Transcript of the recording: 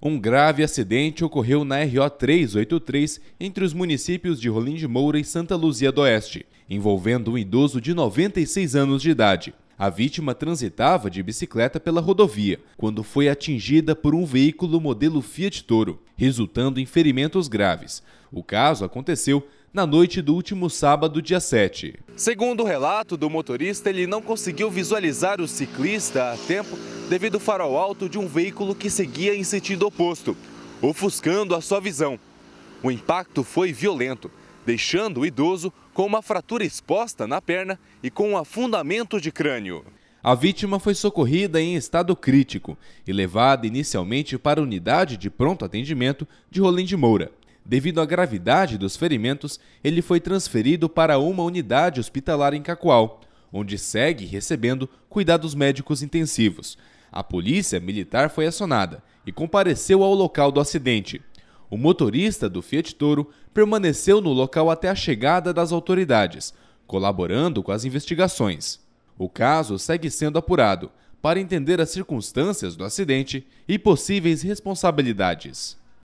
Um grave acidente ocorreu na RO 383 entre os municípios de Rolim de Moura e Santa Luzia do Oeste, envolvendo um idoso de 96 anos de idade. A vítima transitava de bicicleta pela rodovia quando foi atingida por um veículo modelo Fiat Toro, resultando em ferimentos graves. O caso aconteceu na noite do último sábado, dia 7. Segundo o relato do motorista, ele não conseguiu visualizar o ciclista a tempo devido ao farol alto de um veículo que seguia em sentido oposto, ofuscando a sua visão. O impacto foi violento, deixando o idoso com uma fratura exposta na perna e com um afundamento de crânio. A vítima foi socorrida em estado crítico e levada inicialmente para a unidade de pronto atendimento de Rolim de Moura. Devido à gravidade dos ferimentos, ele foi transferido para uma unidade hospitalar em Cacoal, onde segue recebendo cuidados médicos intensivos. A polícia militar foi acionada e compareceu ao local do acidente. O motorista do Fiat Toro permaneceu no local até a chegada das autoridades, colaborando com as investigações. O caso segue sendo apurado para entender as circunstâncias do acidente e possíveis responsabilidades.